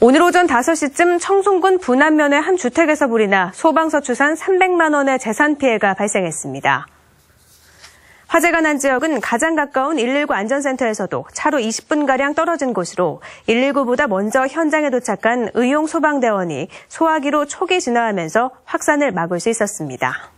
오늘 오전 5시쯤 청송군 분안면의 한 주택에서 불이 나 소방서 추산 300만 원의 재산 피해가 발생했습니다. 화재가 난 지역은 가장 가까운 119 안전센터에서도 차로 20분가량 떨어진 곳으로 119보다 먼저 현장에 도착한 의용 소방대원이 소화기로 초기 진화하면서 확산을 막을 수 있었습니다.